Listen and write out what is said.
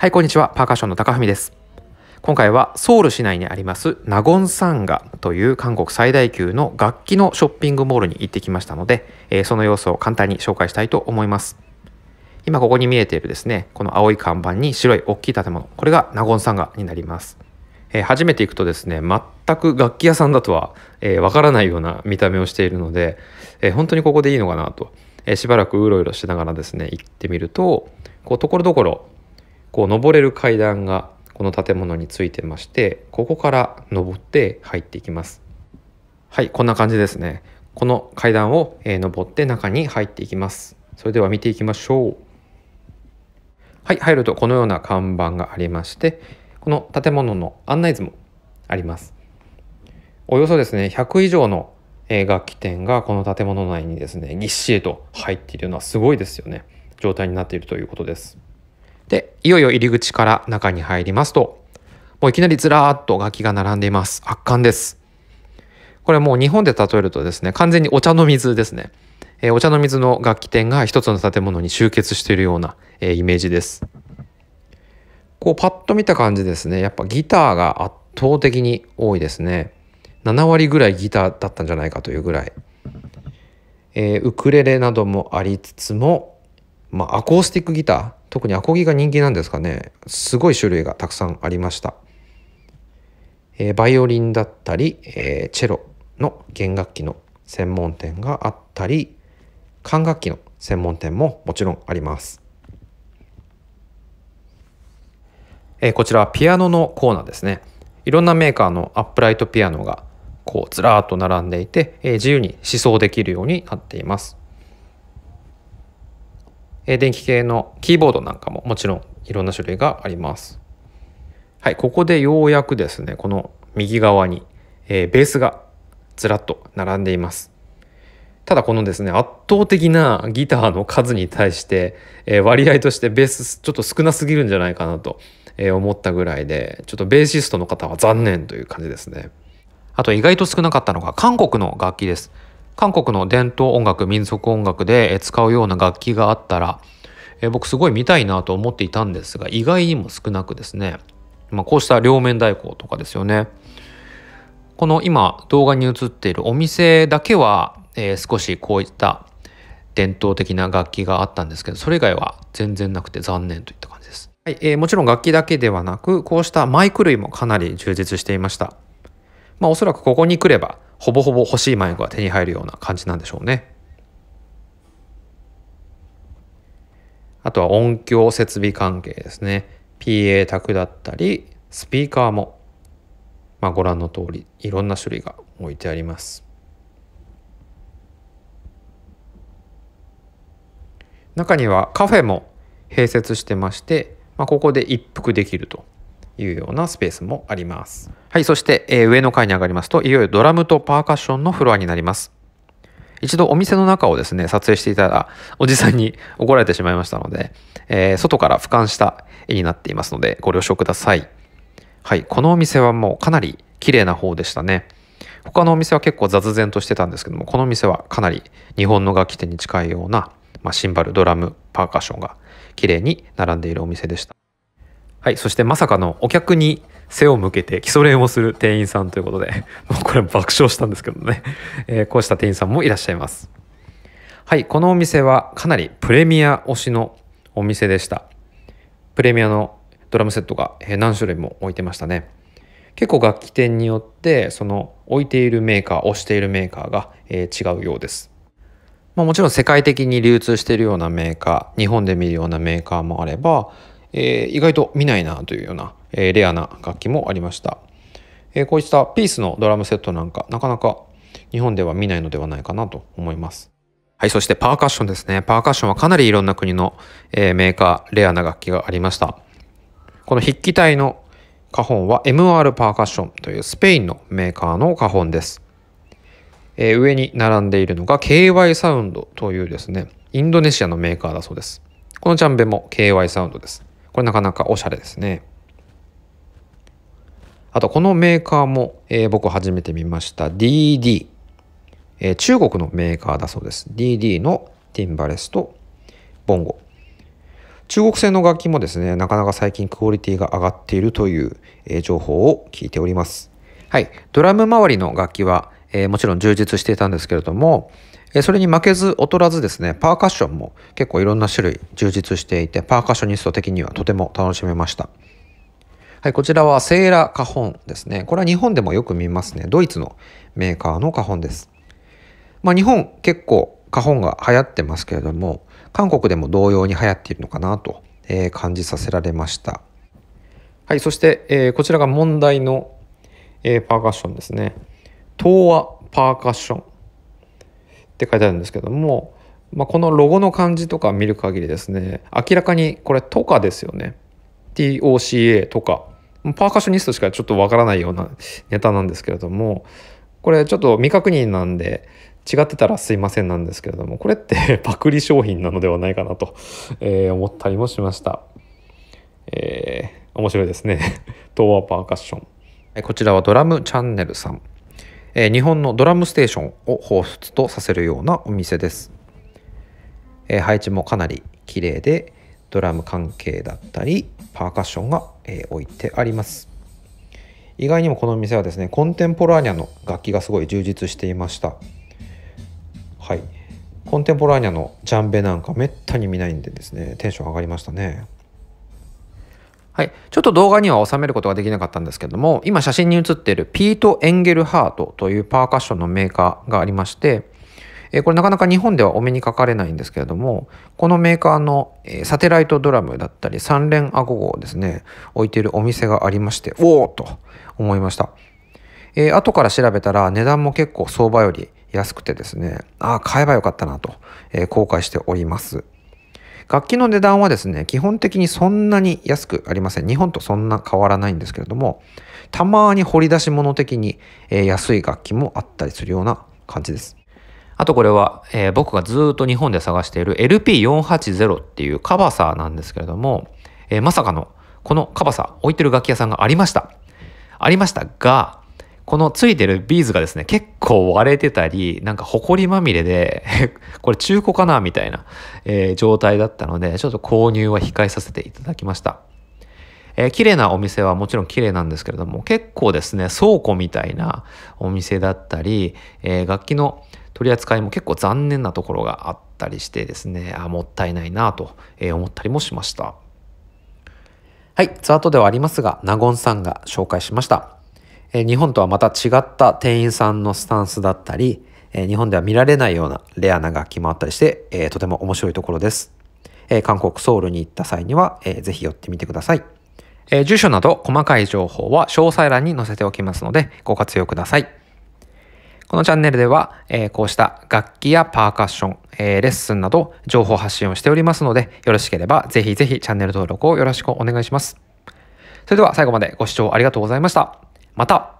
はい、こんにちは。パーカッションの高文です。今回はソウル市内にありますナゴンサンガという韓国最大級の楽器のショッピングモールに行ってきましたので、えー、その様子を簡単に紹介したいと思います。今ここに見えているですね、この青い看板に白い大きい建物、これがナゴンサンガになります。えー、初めて行くとですね、全く楽器屋さんだとはわ、えー、からないような見た目をしているので、えー、本当にここでいいのかなと、えー、しばらくうろうろしながらですね、行ってみると、こう、ところどころこう登れる階段がこの建物についてましてここから登って入っていきますはいこんな感じですねこの階段を、え登って中に入っていきますそれでは見ていきましょうはい入るとこのような看板がありましてこの建物の案内図もありますおよそですね100以上の楽器店がこの建物内にですねぎっしりと入っているのはすごいですよね状態になっているということですで、いよいよ入り口から中に入りますと、もういきなりずらーっと楽器が並んでいます。圧巻です。これもう日本で例えるとですね、完全にお茶の水ですね。えー、お茶の水の楽器店が一つの建物に集結しているような、えー、イメージです。こうパッと見た感じですね、やっぱギターが圧倒的に多いですね。7割ぐらいギターだったんじゃないかというぐらい。えー、ウクレレなどもありつつも、まあ、アコースティックギター。特にアコギが人気なんですかねすごい種類がたくさんありました、えー、バイオリンだったり、えー、チェロの弦楽器の専門店があったり管楽器の専門店ももちろんあります、えー、こちらはピアノのコーナーですねいろんなメーカーのアップライトピアノがこうずらーっと並んでいて、えー、自由に試奏できるようになっていますえ電気系のキーボードなんかももちろんいろんな種類があります。はい、ここでようやくですね、この右側に、えー、ベースがずらっと並んでいます。ただこのですね、圧倒的なギターの数に対して、えー、割合としてベースちょっと少なすぎるんじゃないかなと思ったぐらいで、ちょっとベーシストの方は残念という感じですね。あと意外と少なかったのが韓国の楽器です。韓国の伝統音楽、民族音楽で使うような楽器があったら、え僕すごい見たいなと思っていたんですが、意外にも少なくですね、まあ、こうした両面代行とかですよね。この今動画に映っているお店だけは、えー、少しこういった伝統的な楽器があったんですけど、それ以外は全然なくて残念といった感じです。はい、えー、もちろん楽器だけではなく、こうしたマイク類もかなり充実していました。まあおそらくここに来れば、ほぼほぼ欲しいマイクが手に入るような感じなんでしょうね。あとは音響設備関係ですね。PA 卓だったり、スピーカーも、まあ、ご覧の通り、いろんな種類が置いてあります。中にはカフェも併設してまして、まあ、ここで一服できるというようなスペースもあります。はい、そして、えー、上の階に上がりますと、いよいよドラムとパーカッションのフロアになります。一度お店の中をですね、撮影していたら、おじさんに怒られてしまいましたので、えー、外から俯瞰した絵になっていますので、ご了承ください。はい、このお店はもうかなり綺麗な方でしたね。他のお店は結構雑然としてたんですけども、このお店はかなり日本の楽器店に近いような、まあ、シンバル、ドラム、パーカッションが綺麗に並んでいるお店でした。はい、そしてまさかのお客に背を向けて基礎練をする店員さんということで、もうこれ爆笑したんですけどね、えー、こうした店員さんもいらっしゃいます。はい、このお店はかなりプレミア推しのお店でした。プレミアのドラムセットが何種類も置いてましたね。結構楽器店によってその置いているメーカー押しているメーカーが、え違うようです、まあ、もちろん世界的に流通しているようなメーカー日本で見るようなメーカーもあればえー、意外と見ないなというような、えー、レアな楽器もありました、えー、こういったピースのドラムセットなんかなかなか日本では見ないのではないかなと思いますはいそしてパーカッションですねパーカッションはかなりいろんな国の、えメーカーレアな楽器がありましたこの筆記体の花本は MR パーカッションというスペインのメーカーの花本ですえ上に並んでいるのが KY サウンドというですねインドネシアのメーカーだそうですこのジャンベも KY サウンドですこれなかなかおしゃれですね。あとこのメーカーも、えー、僕初めて見ました DD、えー、中国のメーカーだそうです DD のティンバレスとボンゴ中国製の楽器もですねなかなか最近クオリティが上がっているという、えー、情報を聞いておりますはいドラム周りの楽器はえー、もちろん充実していたんですけれども、えー、それに負けず劣らずですね、パーカッションも結構いろんな種類充実していて、パーカッショニスト的にはとても楽しめました。はい、こちらはセーラカホンですね。これは日本でもよく見ますね。ドイツのメーカーのカホンです。まあ、日本結構カホンが流行ってますけれども、韓国でも同様に流行っているのかなと、え感じさせられました。はい、そして、えー、こちらが問題の、えー、パーカッションですね。東和パーカッションって書いてあるんですけども、まあ、このロゴの漢字とか見る限りですね明らかにこれ「とか」ですよね TOCA とかパーカッショニストしかちょっとわからないようなネタなんですけれどもこれちょっと未確認なんで違ってたらすいませんなんですけれどもこれって パクリ商品なのではないかなと、えー、思ったりもしました、えー、面白いですね 東和パーカッションこちらはドラムチャンネルさんえ日本のドラムステーションを彷彿とさせるようなお店です、え配置もかなり綺麗でドラム関係だったりパーカッションが、え置いてあります意外にもこの店はですねコンテンポラーニャの楽器がすごい充実していましたはいコンテンポラーニャのジャンベなんかめったに見ないんでですねテンション上がりましたねはい。ちょっと動画には収めることができなかったんですけども、今写真に写っているピート・エンゲルハートというパーカッションのメーカーがありまして、えこれなかなか日本ではお目にかかれないんですけれども、このメーカーの、えサテライトドラムだったり3連アゴをですね、置いているお店がありまして、おおと思いました。えー、後から調べたら値段も結構相場より安くてですね、ああ、買えばよかったなと、え後悔しております。楽器の値段はですね、基本的にそんなに安くありません。日本とそんな変わらないんですけれども、たまに掘り出し物的に、安い楽器もあったりするような感じです。あとこれは、えー、僕がずっと日本で探している LP480 っていうカバサーなんですけれども、えー、まさかのこのカバサー置いてる楽器屋さんがありました。ありましたが、このついてるビーズがですね、結構割れてたり、なんか埃まみれで これ中古かなみたいな、えー、状態だったので、ちょっと購入は控えさせていただきました。えー、綺麗なお店はもちろん綺麗なんですけれども、結構ですね、倉庫みたいなお店だったり、えー、楽器の取り扱いも結構残念なところがあったりしてですね、あ、もったいないなと、え思ったりもしました。はい、ツアートではありますが、納言さんが紹介しました。え日本とはまた違った店員さんのスタンスだったり、え日本では見られないようなレアな楽器もあったりして、えとても面白いところです。え韓国ソウルに行った際には、えぜひ寄ってみてください。え住所など細かい情報は詳細欄に載せておきますのでご活用ください。このチャンネルでは、えこうした楽器やパーカッション、えレッスンなど情報発信をしておりますので、よろしければぜひぜひチャンネル登録をよろしくお願いします。それでは最後までご視聴ありがとうございました。また